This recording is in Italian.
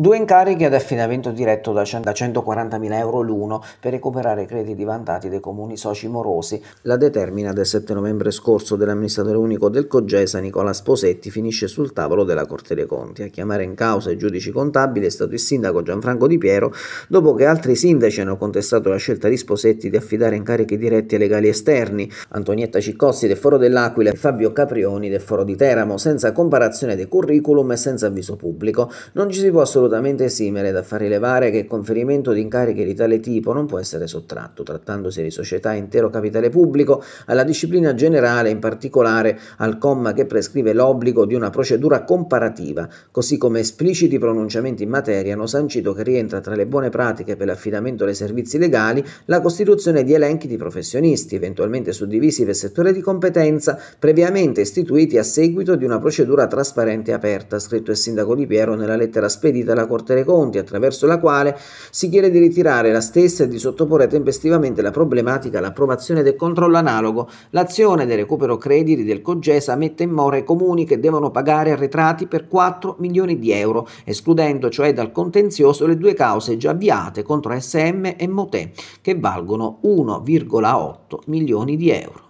Due incarichi ad affidamento diretto da 140.000 euro l'uno per recuperare crediti vantati dai comuni soci morosi. La determina del 7 novembre scorso dell'amministratore unico del Cogesa Nicola Sposetti finisce sul tavolo della Corte dei Conti. A chiamare in causa i giudici contabili è stato il sindaco Gianfranco Di Piero dopo che altri sindaci hanno contestato la scelta di Sposetti di affidare incarichi diretti ai legali esterni, Antonietta Ciccossi del Foro dell'Aquila e Fabio Caprioni del Foro di Teramo, senza comparazione dei curriculum e senza avviso pubblico. Non ci si può assolutamente assolutamente esimere da far rilevare che il conferimento di incarichi di tale tipo non può essere sottratto, trattandosi di società intero capitale pubblico, alla disciplina generale, in particolare al comma che prescrive l'obbligo di una procedura comparativa, così come espliciti pronunciamenti in materia hanno sancito che rientra tra le buone pratiche per l'affidamento dei servizi legali la costituzione di elenchi di professionisti, eventualmente suddivisi per settore di competenza, previamente istituiti a seguito di una procedura trasparente e aperta, scritto il sindaco Di Piero nella lettera spedita dalla Corte dei Conti, attraverso la quale si chiede di ritirare la stessa e di sottoporre tempestivamente la problematica all'approvazione del controllo analogo. L'azione del recupero crediti del Cogesa mette in mora i comuni che devono pagare arretrati per 4 milioni di euro, escludendo cioè dal contenzioso le due cause già avviate contro SM e Motè, che valgono 1,8 milioni di euro.